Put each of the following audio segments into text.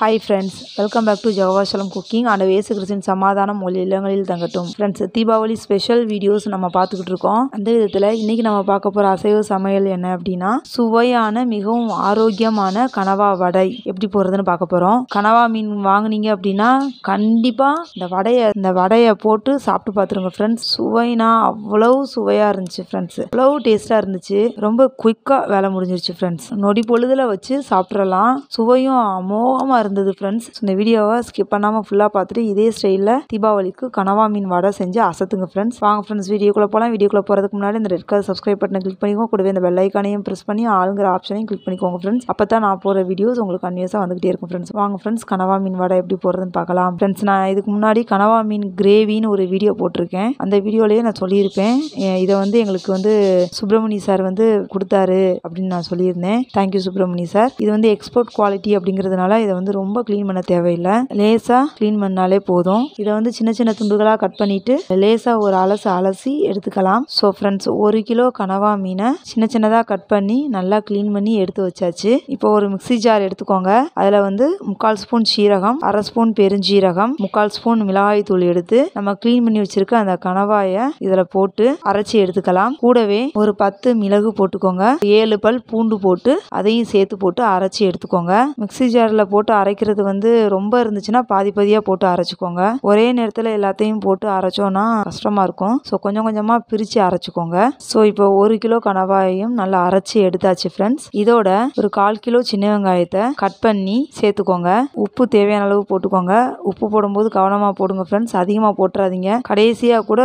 hi friends welcome back to Javasalam cooking and வேசு கிறிஸ்டின் சமாதானம் மொழி இல்லங்களில் தங்கட்டும் ஃப்ரெண்ட்ஸ் தீபாவளி ஸ்பெஷல் வீடியோஸ் நம்ம பார்த்துக்கிட்டு இருக்கோம் அந்த விதத்தில் இன்றைக்கி நம்ம பார்க்க போகிற அசைவ சமையல் என்ன அப்படின்னா சுவையான மிகவும் ஆரோக்கியமான கனவா வடை எப்படி போகிறதுன்னு பார்க்க போகிறோம் கனவா மீன் வாங்கினீங்க அப்படின்னா கண்டிப்பாக இந்த வடையை இந்த வடையை போட்டு சாப்பிட்டு பார்த்துருங்க ஃப்ரெண்ட்ஸ் சுவைனா அவ்வளோ சுவையாக இருந்துச்சு ஃப்ரெண்ட்ஸ் அவ்வளோ டேஸ்ட்டாக இருந்துச்சு ரொம்ப குயிக்காக வேலை முடிஞ்சிருச்சு ஃப்ரெண்ட்ஸ் நொடி பொழுதில் வச்சு சாப்பிட்றலாம் சுவையும் அமோகமாக இருந்தது ஃப்ரெண்ட்ஸ் இந்த வீடியோவை ஸ்கிப் பண்ணாமல் ஃபுல்லாக பார்த்துட்டு இதே ஸ்டைலில் தீபாவளிக்கு கனவா மீன் வடை செஞ்சு அசத்துங்க ஃப்ரெண்ட்ஸ் வாங்க ஃப்ரெண்ட்ஸ் வீடியோக்குள்ளே போகலாம் வீடியோக்குள்ளே போகிறதுக்கு முன்னாடி இந்த ரெட் கலர் சப்ஸ்கிரைப் பட்டனை கிளிக் பண்ணிக்கோங்க கூடவே இந்த பெல் ஐக்கானையும் ப்ரெஸ் பண்ணி ஆளுங்கிற ஆப்ஷனையும் கிளிக் பண்ணிக்கோங்க ஃப்ரெண்ட்ஸ் அப்போ தான் நான் போகிற வீடியோஸ் உங்களுக்கு கன்வியூஸாக வந்துகிட்டே இருக்கும் ஃப்ரெண்ட்ஸ் வாங்க ஃப்ரெண்ட்ஸ் கனவா மீன் வடை எப்படி போகிறதுன்னு பார்க்கலாம் ஃப்ரெண்ட்ஸ் நான் இதுக்கு முன்னாடி கனவா மீன் கிரேவின்னு ஒரு வீடியோ போட்டிருக்கேன் அந்த வீடியோலேயே நான் சொல்லியிருப்பேன் இதை வந்து எங்களுக்கு வந்து சுப்பிரமணி சார் வந்து கொடுத்தாரு அப்படின்னு நான் சொல்லியிருந்தேன் தேங்க்யூ சுப்பிரமணி சார் இது வந்து எக்ஸ்போர்ட் குவாலிட்டி அப்படிங்கிறதுனால இதை வந்து ரொம்ப க்ளீன் பண்ண தேவையில்லை லேசாக க்ளீன் பண்ணாலே போதும் இதை வந்து சின்ன சின்ன துண்டுகளாக கட் பண்ணிவிட்டு லேசாக ஒரு அலசு அலசி எடுத்துக்கலாம் ஸோ ஃப்ரெண்ட்ஸ் ஒரு கிலோ கனவா மீனை சின்ன சின்னதாக கட் பண்ணி நல்லா க்ளீன் பண்ணி எடுத்து வச்சாச்சு இப்போ ஒரு மிக்சி ஜார் எடுத்துக்கோங்க அதில் வந்து முக்கால் ஸ்பூன் சீரகம் அரை ஸ்பூன் பெருஞ்சீரகம் முக்கால் ஸ்பூன் மிளகாய் தூள் எடுத்து நம்ம க்ளீன் பண்ணி வச்சிருக்க அந்த கனவாய இதில் போட்டு அரைச்சி எடுத்துக்கலாம் கூடவே ஒரு பத்து மிளகு போட்டுக்கோங்க ஏழு பல் பூண்டு போட்டு அதையும் சேர்த்து போட்டு அரைச்சி எடுத்துக்கோங்க மிக்சி ஜாரில் போட்டு அரைக்கிறது வந்து ரொம்ப இருந்துச்சுன்னா பாதி பாதியாக போட்டு அரைச்சிக்கோங்க ஒரே நேரத்தில் எல்லாத்தையும் போட்டு அரைச்சோன்னா கஷ்டமாக இருக்கும் ஸோ கொஞ்சம் கொஞ்சமாக பிரித்து அரைச்சிக்கோங்க ஸோ இப்போ ஒரு கிலோ கனவாயையும் நல்லா அரைச்சி எடுத்தாச்சு ஃப்ரெண்ட்ஸ் இதோட ஒரு கால் கிலோ சின்ன வெங்காயத்தை கட் பண்ணி சேர்த்துக்கோங்க உப்பு தேவையான அளவு போட்டுக்கோங்க உப்பு போடும்போது கவனமாக போடுங்க ஃப்ரெண்ட்ஸ் அதிகமாக போட்டுறாதீங்க கடைசியாக கூட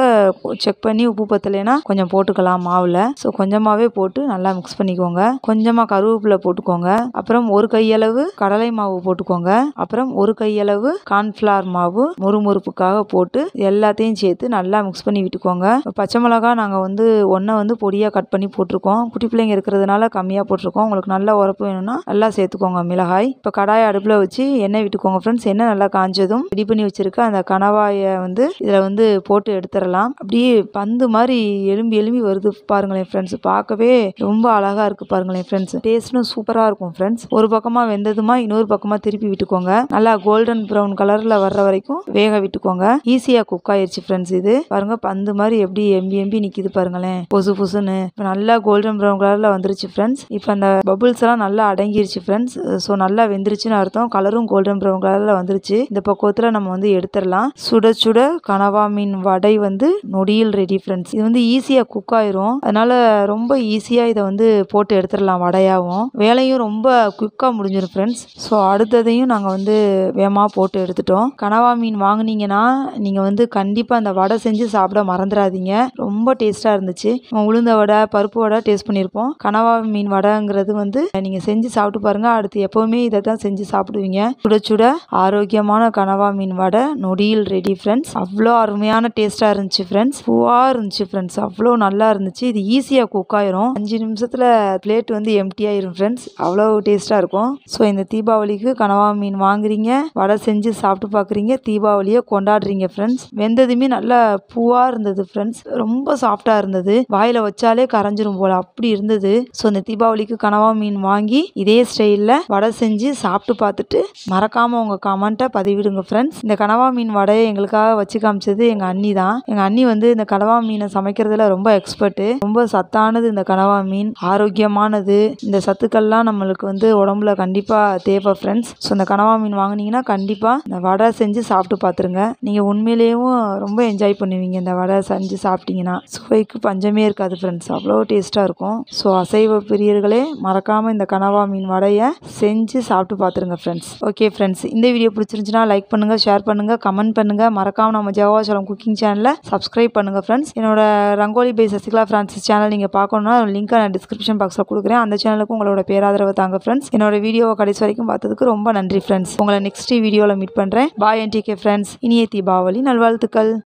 செக் பண்ணி உப்பு பத்தலைன்னா கொஞ்சம் போட்டுக்கலாம் மாவில் ஸோ கொஞ்சமாகவே போட்டு நல்லா மிக்ஸ் பண்ணிக்கோங்க கொஞ்சமாக கருவேப்பிலை போட்டுக்கோங்க அப்புறம் ஒரு கையளவு கடலை மாவு போட்டுக்கோங்க சேர்த்துக்கோங்க அப்புறம் ஒரு கையளவு கார்ன்ஃபிளவர் மாவு முறுமுறுப்புக்காக போட்டு எல்லாத்தையும் சேர்த்து நல்லா மிக்ஸ் பண்ணி விட்டுக்கோங்க பச்சை மிளகா நாங்கள் வந்து ஒன்றை வந்து பொடியாக கட் பண்ணி போட்டிருக்கோம் குட்டி பிள்ளைங்க இருக்கிறதுனால கம்மியாக போட்டிருக்கோம் உங்களுக்கு நல்ல உரப்பு வேணும்னா நல்லா சேர்த்துக்கோங்க மிளகாய் இப்போ கடாயை அடுப்பில் வச்சு எண்ணெய் விட்டுக்கோங்க ஃப்ரெண்ட்ஸ் எண்ணெய் நல்லா காஞ்சதும் ரெடி பண்ணி வச்சுருக்க அந்த கணவாயை வந்து இதில் வந்து போட்டு எடுத்துடலாம் அப்படியே பந்து மாதிரி எலும்பி எலும்பி வருது பாருங்களேன் ஃப்ரெண்ட்ஸ் பார்க்கவே ரொம்ப அழகாக இருக்குது பாருங்களேன் ஃப்ரெண்ட்ஸ் டேஸ்ட்டும் சூப்பராக இருக்கும் ஃப்ரெண்ட்ஸ் ஒரு பக்கமாக வெந்ததுமா இன்னொரு பக்கமாக திருப்பி திருப்பி விட்டுக்கோங்க நல்லா கோல்டன் ப்ரௌன் கலரில் வர்ற வரைக்கும் வேக விட்டுக்கோங்க ஈஸியாக குக் ஆயிடுச்சு ஃப்ரெண்ட்ஸ் இது பாருங்க பந்து மாதிரி எப்படி எம்பி எம்பி நிற்கிது பாருங்களேன் பொசு பொசுன்னு இப்போ நல்லா கோல்டன் ப்ரௌன் கலரில் வந்துருச்சு ஃப்ரெண்ட்ஸ் இப்போ அந்த பபுள்ஸ் எல்லாம் நல்லா அடங்கிருச்சு ஃப்ரெண்ட்ஸ் ஸோ நல்லா வெந்துருச்சுன்னு அர்த்தம் கலரும் கோல்டன் ப்ரௌன் கலரில் வந்துருச்சு இந்த பக்குவத்தில் நம்ம வந்து எடுத்துடலாம் சுட சுட கனவா மீன் வடை வந்து நொடியில் ரெடி ஃப்ரெண்ட்ஸ் இது வந்து ஈஸியாக குக் ஆயிரும் அதனால ரொம்ப ஈஸியாக இதை வந்து போட்டு எடுத்துடலாம் வடையாகவும் வேலையும் ரொம்ப குயிக்காக முடிஞ்சிடும் ஃப்ரெண்ட்ஸ் ஸோ அடுத்தது அதையும் நாங்கள் வந்து வேகமாக போட்டு எடுத்துட்டோம் கனவா மீன் வாங்கினீங்கன்னா நீங்கள் வந்து கண்டிப்பாக அந்த வடை செஞ்சு சாப்பிட மறந்துடாதீங்க ரொம்ப டேஸ்ட்டாக இருந்துச்சு உளுந்த வடை பருப்பு வடை டேஸ்ட் பண்ணியிருப்போம் கனவா மீன் வடைங்கிறது வந்து நீங்கள் செஞ்சு சாப்பிட்டு பாருங்கள் அடுத்து எப்போவுமே இதை தான் செஞ்சு சாப்பிடுவீங்க சுட சுட ஆரோக்கியமான கனவா மீன் வடை நொடியில் ரெடி ஃப்ரெண்ட்ஸ் அவ்வளோ அருமையான டேஸ்ட்டாக இருந்துச்சு ஃப்ரெண்ட்ஸ் பூவாக இருந்துச்சு ஃப்ரெண்ட்ஸ் அவ்வளோ நல்லா இருந்துச்சு இது ஈஸியாக குக் ஆயிரும் அஞ்சு நிமிஷத்தில் பிளேட் வந்து எம்டி ஆயிரும் ஃப்ரெண்ட்ஸ் அவ்வளோ டேஸ்ட்டாக இருக்கும் ஸோ இந்த தீபாவளிக்கு கனவா கனவா மீன் வாங்குறீங்க வடை செஞ்சு சாப்பிட்டு பார்க்குறீங்க தீபாவளியை கொண்டாடுறீங்க ஃப்ரெண்ட்ஸ் வெந்ததுமே நல்லா பூவாக இருந்தது ஃப்ரெண்ட்ஸ் ரொம்ப சாஃப்டாக இருந்தது வாயில் வச்சாலே கரைஞ்சிரும் போல் அப்படி இருந்தது ஸோ இந்த தீபாவளிக்கு கனவா மீன் வாங்கி இதே ஸ்டைலில் வடை செஞ்சு சாப்பிட்டு பார்த்துட்டு மறக்காமல் உங்கள் கமெண்ட்டை பதிவிடுங்க ஃப்ரெண்ட்ஸ் இந்த கனவா மீன் வடையை எங்களுக்காக வச்சு காமிச்சது எங்கள் அண்ணி தான் எங்கள் அண்ணி வந்து இந்த கனவா மீனை சமைக்கிறதுல ரொம்ப எக்ஸ்பர்ட்டு ரொம்ப சத்தானது இந்த கனவா மீன் ஆரோக்கியமானது இந்த சத்துக்கள்லாம் நம்மளுக்கு வந்து உடம்புல கண்டிப்பாக தேவை ஃப்ரெண்ட்ஸ் ஸோ இந்த கனவா மீன் வாங்கினீங்கன்னா கண்டிப்பாக இந்த வடை செஞ்சு சாப்பிட்டு பார்த்துருங்க நீங்கள் உண்மையிலேயும் ரொம்ப என்ஜாய் பண்ணுவீங்க இந்த வடை செஞ்சு சாப்பிட்டீங்கன்னா சுவைக்கு பஞ்சமே இருக்காது ஃப்ரெண்ட்ஸ் அவ்வளோ டேஸ்ட்டாக இருக்கும் ஸோ அசைவ பிரியர்களே மறக்காமல் இந்த கனவா மீன் வடையை செஞ்சு சாப்பிட்டு பார்த்துருங்க ஃப்ரெண்ட்ஸ் ஓகே ஃப்ரெண்ட்ஸ் இந்த வீடியோ பிடிச்சிருந்துச்சுன்னா லைக் பண்ணுங்கள் ஷேர் பண்ணுங்கள் கமெண்ட் பண்ணுங்கள் மறக்காமல் நம்ம ஜவாசலம் குக்கிங் சேனலை சப்ஸ்கிரைப் பண்ணுங்கள் ஃப்ரெண்ட்ஸ் என்னோட rangoli by Sasikala Francis channel நீங்கள் பார்க்கணுன்னா லிங்க்கை நான் டிஸ்கிரிப்ஷன் பாக்ஸில் கொடுக்குறேன் அந்த சேனலுக்கு உங்களோட பேராதரவை தாங்க ஃப்ரெண்ட்ஸ் என்னோட வீடியோவை கடைசி வரைக்கும் பார்த்ததுக்கு ரொம்ப நன்றி ஃப்ரெண்ட்ஸ் உங்களை நெக்ஸ்ட் வீடியோவில் மீட் பண்ணுறேன் பாய் கே ஃப்ரெண்ட்ஸ் இனிய தீபாவளி நல்வாழ்த்துக்கள்